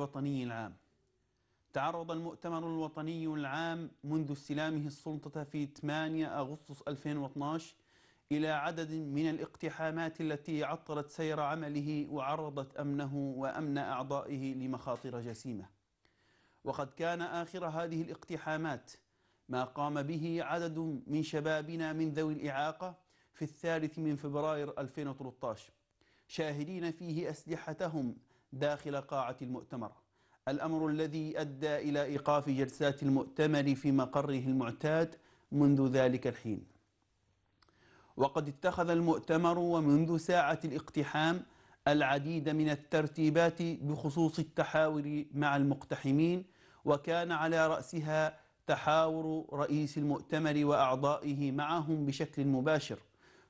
الوطني العام تعرض المؤتمر الوطني العام منذ استلامه السلطة في 8 أغسطس 2012 إلى عدد من الاقتحامات التي عطلت سير عمله وعرضت أمنه وأمن أعضائه لمخاطر جسيمة وقد كان آخر هذه الاقتحامات ما قام به عدد من شبابنا من ذوي الإعاقة في الثالث من فبراير 2013 شاهدين فيه أسلحتهم داخل قاعة المؤتمر الأمر الذي أدى إلى إيقاف جلسات المؤتمر في مقره المعتاد منذ ذلك الحين وقد اتخذ المؤتمر ومنذ ساعة الاقتحام العديد من الترتيبات بخصوص التحاور مع المقتحمين وكان على رأسها تحاور رئيس المؤتمر وأعضائه معهم بشكل مباشر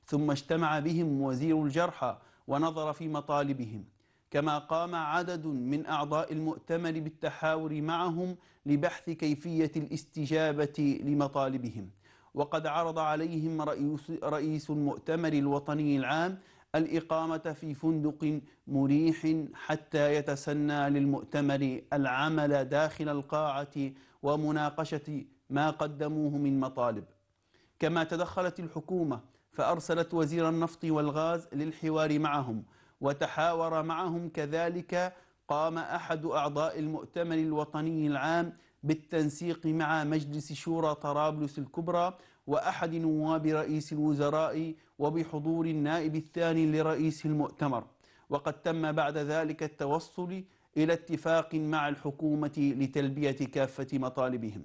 ثم اجتمع بهم وزير الجرحى ونظر في مطالبهم كما قام عدد من أعضاء المؤتمر بالتحاور معهم لبحث كيفية الاستجابة لمطالبهم وقد عرض عليهم رئيس, رئيس المؤتمر الوطني العام الإقامة في فندق مريح حتى يتسنى للمؤتمر العمل داخل القاعة ومناقشة ما قدموه من مطالب كما تدخلت الحكومة فأرسلت وزير النفط والغاز للحوار معهم وتحاور معهم كذلك قام أحد أعضاء المؤتمر الوطني العام بالتنسيق مع مجلس شورى طرابلس الكبرى وأحد نواب رئيس الوزراء وبحضور النائب الثاني لرئيس المؤتمر وقد تم بعد ذلك التوصل إلى اتفاق مع الحكومة لتلبية كافة مطالبهم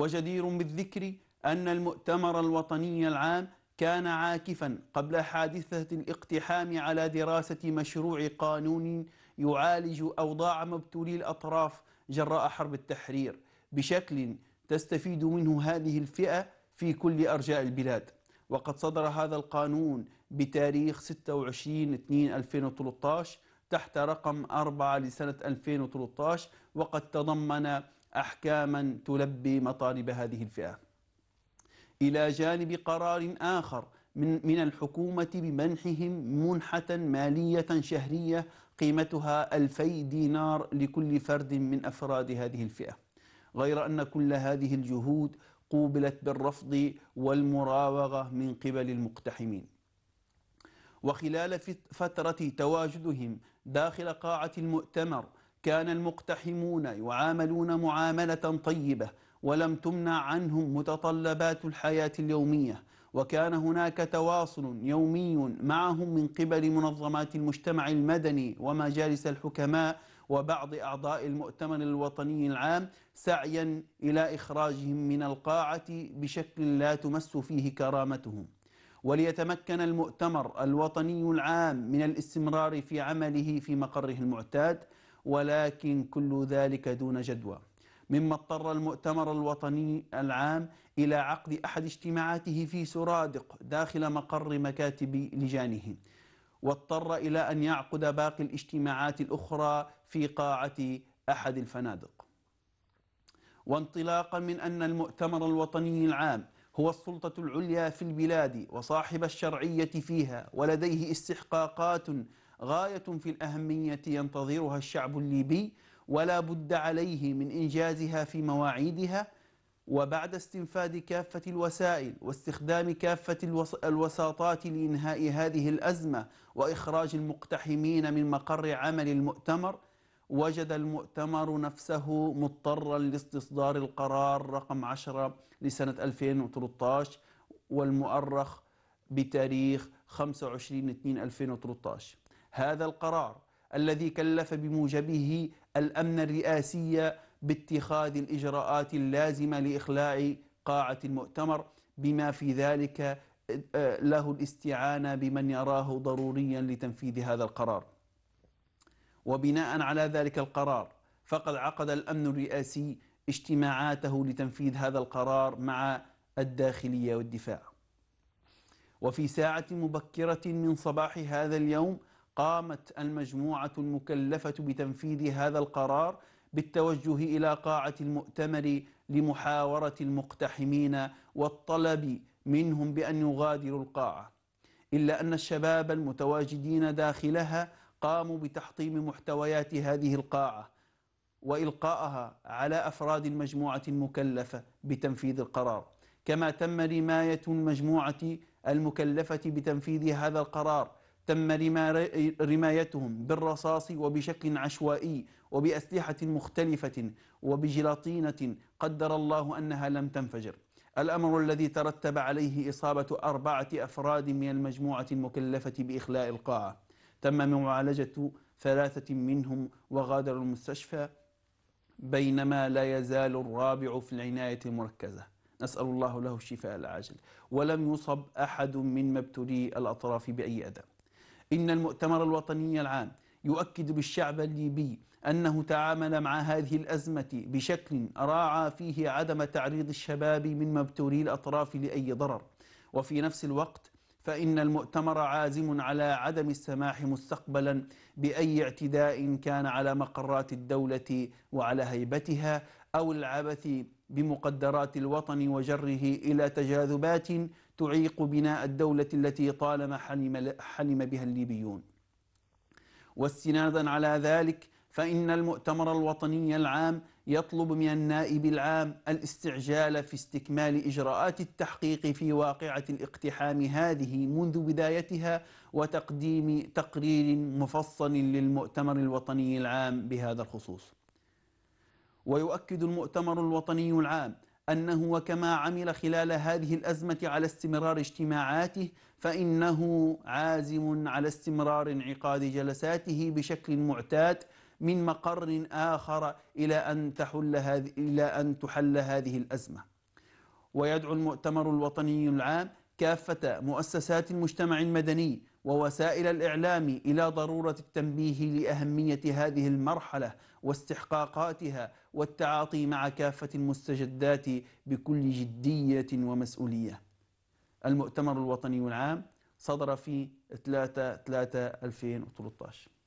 وجدير بالذكر أن المؤتمر الوطني العام كان عاكفا قبل حادثة الاقتحام على دراسة مشروع قانون يعالج أوضاع مبتولي الأطراف جراء حرب التحرير بشكل تستفيد منه هذه الفئة في كل أرجاء البلاد وقد صدر هذا القانون بتاريخ 26/2/2013 تحت رقم 4 لسنة 2013 وقد تضمن أحكاما تلبي مطالب هذه الفئة إلى جانب قرار آخر من من الحكومة بمنحهم منحة مالية شهرية قيمتها 2000 دينار لكل فرد من أفراد هذه الفئة غير أن كل هذه الجهود قوبلت بالرفض والمراوغة من قبل المقتحمين وخلال فترة تواجدهم داخل قاعة المؤتمر كان المقتحمون يعاملون معاملة طيبة ولم تمنع عنهم متطلبات الحياة اليومية وكان هناك تواصل يومي معهم من قبل منظمات المجتمع المدني ومجالس الحكماء وبعض أعضاء المؤتمر الوطني العام سعيا إلى إخراجهم من القاعة بشكل لا تمس فيه كرامتهم وليتمكن المؤتمر الوطني العام من الاستمرار في عمله في مقره المعتاد ولكن كل ذلك دون جدوى مما اضطر المؤتمر الوطني العام إلى عقد أحد اجتماعاته في سرادق داخل مقر مكاتب لجانه واضطر إلى أن يعقد باقي الاجتماعات الأخرى في قاعة أحد الفنادق وانطلاقا من أن المؤتمر الوطني العام هو السلطة العليا في البلاد وصاحب الشرعية فيها ولديه استحقاقات غاية في الأهمية ينتظرها الشعب الليبي ولا بد عليه من إنجازها في مواعيدها وبعد استنفاذ كافة الوسائل واستخدام كافة الوساطات لإنهاء هذه الأزمة وإخراج المقتحمين من مقر عمل المؤتمر وجد المؤتمر نفسه مضطرا لاستصدار القرار رقم 10 لسنة 2013 والمؤرخ بتاريخ 25 2 2013 هذا القرار الذي كلف بموجبه الأمن الرئاسي باتخاذ الإجراءات اللازمة لإخلاء قاعة المؤتمر بما في ذلك آه، له الاستعانة بمن يراه ضروريا لتنفيذ هذا القرار وبناء على ذلك القرار فقد عقد الأمن الرئاسي اجتماعاته لتنفيذ هذا القرار مع الداخلية والدفاع وفي ساعة مبكرة من صباح هذا اليوم قامت المجموعة المكلفة بتنفيذ هذا القرار بالتوجه إلى قاعة المؤتمر لمحاورة المقتحمين والطلب منهم بأن يغادروا القاعة إلا أن الشباب المتواجدين داخلها قاموا بتحطيم محتويات هذه القاعة وإلقائها على أفراد المجموعة المكلفة بتنفيذ القرار كما تم رماية المجموعة المكلفة بتنفيذ هذا القرار تم رمايتهم بالرصاص وبشكل عشوائي وبأسلحة مختلفة وبجلاطينة قدر الله أنها لم تنفجر الأمر الذي ترتب عليه إصابة أربعة أفراد من المجموعة المكلفة بإخلاء القاعة تم معالجة ثلاثة منهم وغادروا المستشفى بينما لا يزال الرابع في العناية المركزة نسأل الله له الشفاء العاجل ولم يصب أحد من مبتلي الأطراف بأي أذى إن المؤتمر الوطني العام يؤكد بالشعب الليبي أنه تعامل مع هذه الأزمة بشكل راعى فيه عدم تعريض الشباب من مبتوري الأطراف لأي ضرر وفي نفس الوقت فإن المؤتمر عازم على عدم السماح مستقبلا بأي اعتداء كان على مقرات الدولة وعلى هيبتها أو العبث بمقدرات الوطن وجره إلى تجاذبات تعيق بناء الدولة التي طالما حلم, حلم بها الليبيون واستنادا على ذلك فإن المؤتمر الوطني العام يطلب من النائب العام الاستعجال في استكمال إجراءات التحقيق في واقعة الاقتحام هذه منذ بدايتها وتقديم تقرير مفصل للمؤتمر الوطني العام بهذا الخصوص ويؤكد المؤتمر الوطني العام أنه وكما عمل خلال هذه الأزمة على استمرار اجتماعاته فإنه عازم على استمرار انعقاد جلساته بشكل معتاد من مقر آخر إلى أن تحل هذه إلى أن تحل هذه الأزمة. ويدعو المؤتمر الوطني العام كافة مؤسسات المجتمع المدني ووسائل الإعلام إلى ضرورة التنبيه لأهمية هذه المرحلة واستحقاقاتها والتعاطي مع كافة المستجدات بكل جدية ومسؤولية المؤتمر الوطني العام صدر في 3 3 2013